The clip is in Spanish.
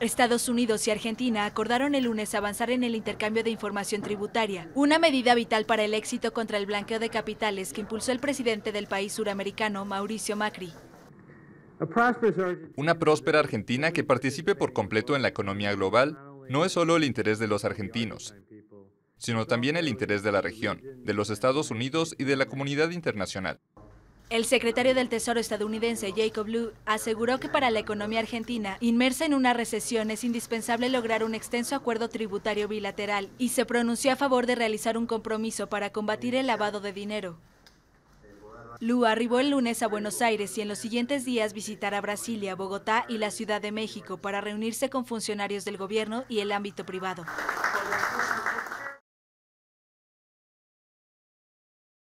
Estados Unidos y Argentina acordaron el lunes avanzar en el intercambio de información tributaria, una medida vital para el éxito contra el blanqueo de capitales que impulsó el presidente del país suramericano, Mauricio Macri. Una próspera Argentina que participe por completo en la economía global no es solo el interés de los argentinos, sino también el interés de la región, de los Estados Unidos y de la comunidad internacional. El secretario del Tesoro estadounidense Jacob Lew aseguró que para la economía argentina, inmersa en una recesión, es indispensable lograr un extenso acuerdo tributario bilateral y se pronunció a favor de realizar un compromiso para combatir el lavado de dinero. Lu arribó el lunes a Buenos Aires y en los siguientes días visitará Brasilia, Bogotá y la Ciudad de México para reunirse con funcionarios del gobierno y el ámbito privado.